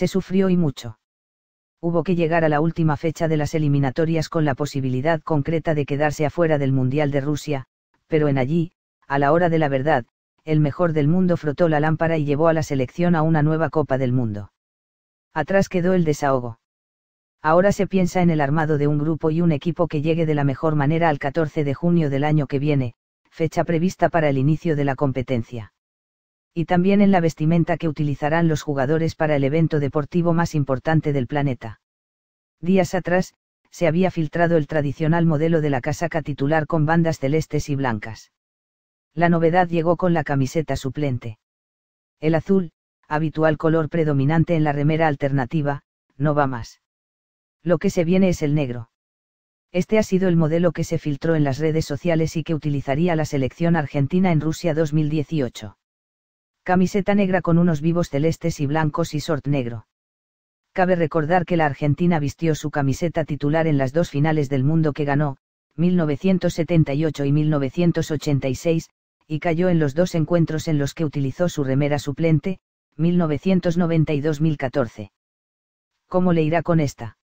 se sufrió y mucho. Hubo que llegar a la última fecha de las eliminatorias con la posibilidad concreta de quedarse afuera del Mundial de Rusia, pero en allí, a la hora de la verdad, el mejor del mundo frotó la lámpara y llevó a la selección a una nueva Copa del Mundo. Atrás quedó el desahogo. Ahora se piensa en el armado de un grupo y un equipo que llegue de la mejor manera al 14 de junio del año que viene, fecha prevista para el inicio de la competencia y también en la vestimenta que utilizarán los jugadores para el evento deportivo más importante del planeta. Días atrás, se había filtrado el tradicional modelo de la casaca titular con bandas celestes y blancas. La novedad llegó con la camiseta suplente. El azul, habitual color predominante en la remera alternativa, no va más. Lo que se viene es el negro. Este ha sido el modelo que se filtró en las redes sociales y que utilizaría la selección argentina en Rusia 2018 camiseta negra con unos vivos celestes y blancos y short negro. Cabe recordar que la Argentina vistió su camiseta titular en las dos finales del mundo que ganó, 1978 y 1986, y cayó en los dos encuentros en los que utilizó su remera suplente, 1992-2014. ¿Cómo le irá con esta?